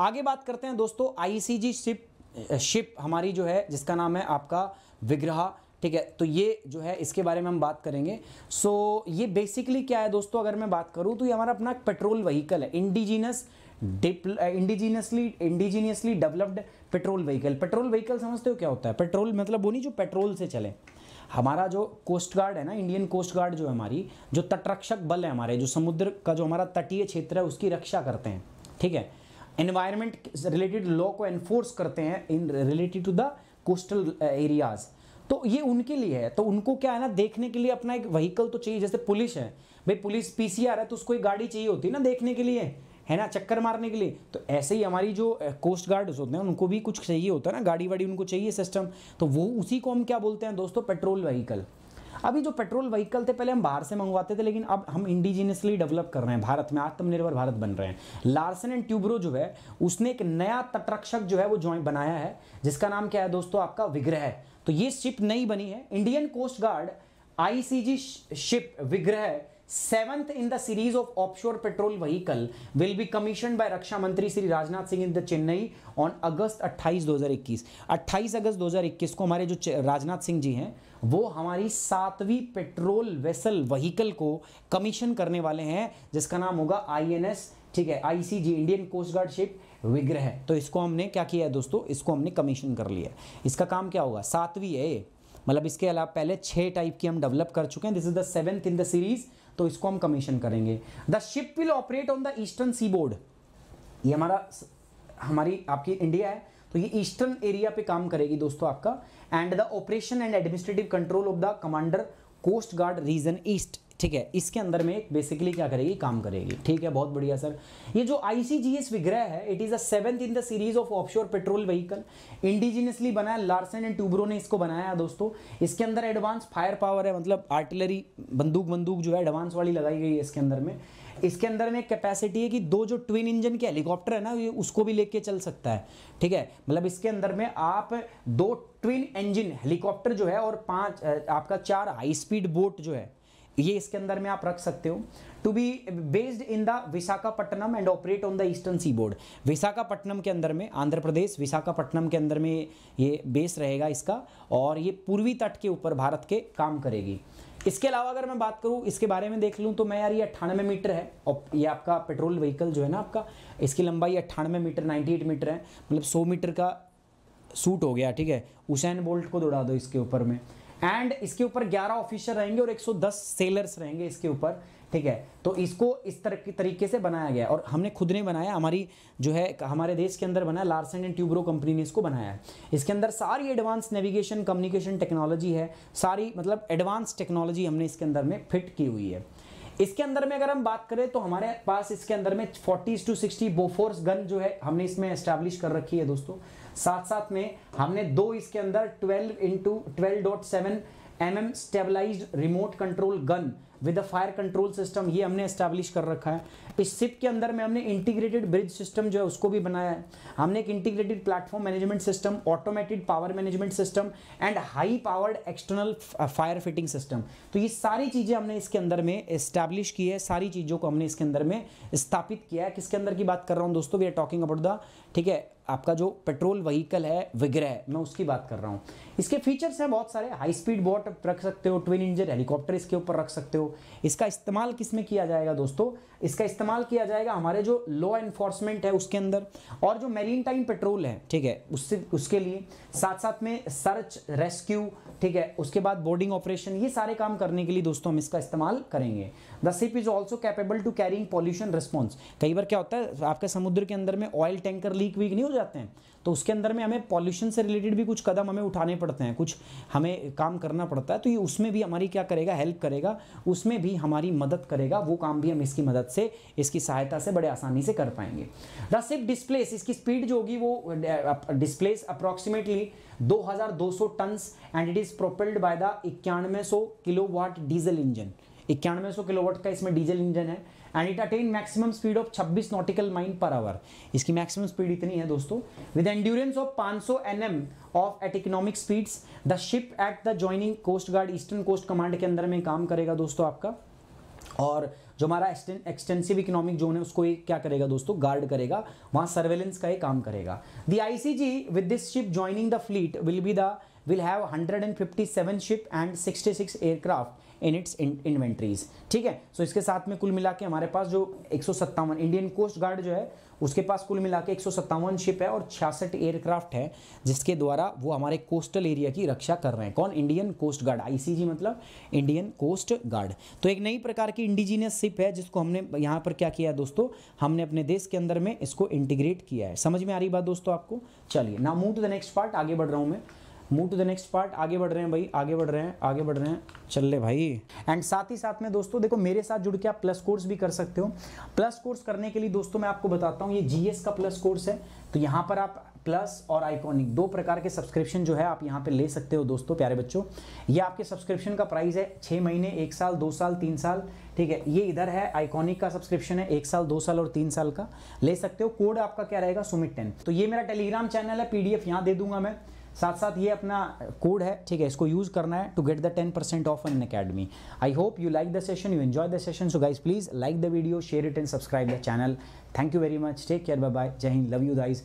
आगे बात करते हैं दोस्तों आईसीजी शिप शिप हमारी जो है जिसका नाम है आपका विग्रह ठीक है तो ये जो है इसके बारे में हम बात करेंगे सो so, ये बेसिकली क्या है दोस्तों अगर मैं बात करूँ तो ये हमारा अपना पेट्रोल व्हीकल है इंडिजीनस डिप indigenously indigenously developed petrol vehicle petrol vehicle समझते हो क्या होता है पेट्रोल मतलब वो नहीं जो पेट्रोल से चले हमारा जो कोस्ट गार्ड है ना इंडियन कोस्ट गार्ड जो है हमारी जो तटरक्षक बल है हमारे जो समुद्र का जो हमारा तटीय क्षेत्र है उसकी रक्षा करते हैं ठीक है एनवायरमेंट रिलेटेड लॉ को एनफोर्स करते हैं in related to the coastal areas तो ये उनके लिए है तो उनको क्या है ना देखने के लिए अपना एक व्हीकल तो चाहिए जैसे पुलिस है भाई पुलिस पीसीआर है तो उसको एक गाड़ी चाहिए होती है ना देखने के लिए है ना चक्कर मारने के लिए तो ऐसे ही हमारी जो कोस्ट uh, गार्ड होते हैं उनको भी कुछ चाहिए होता है ना गाड़ी वाड़ी उनको चाहिए सिस्टम तो वो उसी को हम क्या बोलते हैं दोस्तों पेट्रोल व्हीकल अभी जो पेट्रोल व्हीकल थे पहले हम बाहर से मंगवाते थे लेकिन अब हम इंडिजीनियसली डेवलप कर रहे हैं भारत में आत्मनिर्भर तो भारत बन रहे हैं लार्सन एंड ट्यूब्रो जो है उसने एक नया तटरक्षक जो है वो ज्वाइंट बनाया है जिसका नाम क्या है दोस्तों आपका विग्रह तो ये शिप नई बनी है Indian coast guard ICG ship Vigraha seventh in the series of offshore patrol vehicle will be commission by रक्षा मंत्री Shri Rajnath Singh in the Chennai on August 28 2021 अगस्त 2021 को हमारे जो राजनाथ सिंह जी हैं वो हमारी सातवीं पेट्रोल वेसल वहीकल को कमीशन करने वाले हैं जिसका नाम होगा आईएनएस ठीक है ICG Indian coast guard ship Vigraha तो इसको हमने क्या किया है दोस्तों इसको हमने कमीशन कर लिया इसका काम क्या होगा सातवीं है मतलब इसके अलावा पहले छह टाइप की हम डेवलप कर चुके हैं this is the seventh in the series तो इसको हम कमीशन करेंगे the ship will operate on the eastern seaboard ये हमारा हमारी आपकी इंडिया है तो ये ईस्टर्न एरिया पे काम करेगी दोस्तों आपका and the operation and administrative control of the commander coast guard region east ठीक है इसके अंदर में बेसिकली क्या करेगी काम करेगी ठीक है बहुत बढ़िया सर ये जो आईसीजीएस विग्रह है it is seventh in the series of offshore patrol vehicle indigenously बनाया लार्सन एंड ट्यूब्रो ने इसको बनाया दोस्तों इसके अंदर एडवांस फायर पावर है मतलब आर्टिलरी बंदूक बंदूक जो है एडवांस वाली लगाई गई है इसके अंदर में इसके अंदर में कैपेसिटी है कि दो जो ट्विन इंजन के हेलीकॉप्टर है ना ये उसको भी लेके चल सकता है ठीक है मतलब इसके अंदर में आप दो ट्विन इंजन हेलीकॉप्टर जो है और पांच आपका चार हाई स्पीड बोट जो है ये इसके अंदर में आप रख सकते हो to be based in the Visakhapatnam and operate on the eastern seaboard Visakhapatnam के अंदर में आंध्र प्रदेश विशाखापट्टनम के अंदर में ये बेस रहेगा इसका और ये पूर्वी तट के ऊपर भारत के काम करेगी इसके अलावा अगर मैं बात करूँ इसके बारे में देख लूँ तो मैं यार ये अट्ठानवे मीटर है और ये आपका पेट्रोल व्हीकल जो है ना आपका इसकी लंबाई अट्ठानवे मीटर एट मीटर है मतलब सौ मीटर का सूट हो गया ठीक है उसैन बोल्ट को दौड़ा दो इसके ऊपर में एंड इसके ऊपर 11 ऑफिसर रहेंगे और 110 सेलर्स रहेंगे इसके ऊपर ठीक है तो इसको इस तरह के तरीके से बनाया गया और हमने खुद ने बनाया हमारी जो है हमारे देश के अंदर बना लार्सन एंड ट्यूब्रो कंपनी ने इसको बनाया है इसके अंदर सारी एडवांस नेविगेशन कम्युनिकेशन टेक्नोलॉजी है सारी मतलब एडवांस टेक्नोलॉजी हमने इसके अंदर में फिट की हुई है इसके अंदर में अगर हम बात करें तो हमारे पास इसके अंदर में forties two sixty Bofors gun जो है हमने इसमें एस्टैब्लिश कर रखी है दोस्तों साथ साथ में हमने दो इसके अंदर 12 into twelve dot seven M M stabilise remote control gun with a fire control system ये हमने इस्टेब्लिश कर रखा है इस सिप के अंदर में हमने इंटीग्रेटेड ब्रिज सिस्टम जो है उसको भी बनाया है हमने एक integrated platform management system automated power management system and high powered external fire fighting system तो ये सारी चीज़ें हमने इसके अंदर में इस्टेब्लिश की है सारी चीज़ों को हमने इसके अंदर में स्थापित किया है किसके अंदर की बात कर रहा हूँ दोस्तों we are talking about the ठीक है आपका जो पेट्रोल व्हीकल है विग्रह मैं उसकी बात कर रहा हूँ इसके फीचर्स हैं बहुत सारे हाई स्पीड बोट रख सकते हो ट्विन इंजन हेलीकॉप्टर इसके ऊपर रख सकते हो इसका इस्तेमाल किस में किया जाएगा दोस्तों इसका इस्तेमाल किया जाएगा हमारे जो लॉ एनफोर्समेंट है उसके अंदर और जो मेरीन टाइम पेट्रोल है ठीक है उससे उसके लिए साथ साथ में सर्च रेस्क्यू ठीक है उसके बाद बोर्डिंग ऑपरेशन ये सारे काम करने के लिए दोस्तों हम इसका इस्तेमाल करेंगे the ship is also capable to carrying pollution response कई बार क्या होता है आपके समुद्र के अंदर में ऑयल टैंकर लीक वीक नहीं हो जाते हैं तो उसके अंदर में हमें पॉल्यूशन से रिलेटेड भी कुछ कदम हमें उठाने पड़ते हैं कुछ हमें काम करना पड़ता है तो ये उसमें भी हमारी क्या करेगा हेल्प करेगा उसमें भी हमारी मदद करेगा वो काम भी हम इसकी मदद से इसकी सहायता से बड़े आसानी से कर पाएंगे द सिप डिस्प्लेस इसकी स्पीड जो होगी वो displace approximately 2200 tons and it is propelled by the इक्यानवे किलोवाट डीजल इंजन इक्यानवे सौ किलोवाट का इसमें डीजल इंजन है and it attain maximum speed of 26 nautical mile per hour इसकी मैक्सिमम स्पीड इतनी है दोस्तों विद एंड्यूरेंस ऑफ 500 सौ N M of at economic speeds the ship at the joining coast guard eastern coast command के अंदर में काम करेगा दोस्तों आपका और जो हमारा एक्सटेंसिव इकोनॉमिक जोन है उसको एक क्या करेगा दोस्तों गार्ड करेगा वहां सर्वेलेंस का ये काम करेगा the ICG with this ship joining the fleet will be the will have 157 ship and 66 aircraft in its inventories ठीक है सो इसके साथ में कुल मिला के हमारे पास जो एक इंडियन कोस्ट गार्ड जो है उसके पास कुल मिला के एक शिप है और छियासठ एयरक्राफ्ट है जिसके द्वारा वो हमारे कोस्टल एरिया की रक्षा कर रहे हैं कौन इंडियन कोस्ट गार्ड आईसीजी मतलब इंडियन कोस्ट गार्ड तो एक नई प्रकार की इंडिजीनियस शिप है जिसको हमने यहाँ पर क्या किया है दोस्तों हमने अपने देश के अंदर में इसको इंटीग्रेट किया है समझ में आ रही बात दोस्तों आपको चलिए ना move to the next part आगे बढ़ रहा हूँ मैं move to the next part आगे बढ़ रहे हैं भाई आगे बढ़ रहे हैं आगे बढ़ रहे हैं चल ले भाई एंड साथ ही साथ में दोस्तों देखो मेरे साथ जुड़ के आप प्लस कोर्स भी कर सकते हो प्लस कोर्स करने के लिए दोस्तों मैं आपको बताता हूँ ये जीएस का प्लस कोर्स है तो यहाँ पर आप प्लस और आइकॉनिक दो प्रकार के सब्सक्रिप्शन जो है आप यहाँ पे ले सकते हो दोस्तों प्यारे बच्चों ये आपके सब्सक्रिप्शन का प्राइस है छः महीने एक साल दो साल तीन साल ठीक है ये इधर है आइकॉनिक का सब्सक्रिप्शन है एक साल दो साल और तीन साल का ले सकते हो कोड आपका क्या रहेगा सुमित टेन तो ये मेरा टेलीग्राम चैनल है पीडीएफ यहाँ दे दूंगा मैं साथ साथ ये अपना कोड है ठीक है इसको यूज़ करना है to get the ten percent of an academy I hope you like the session you enjoy the session so guys please like the video share it and subscribe the channel thank you very much take care bye bye जय हिंद love you guys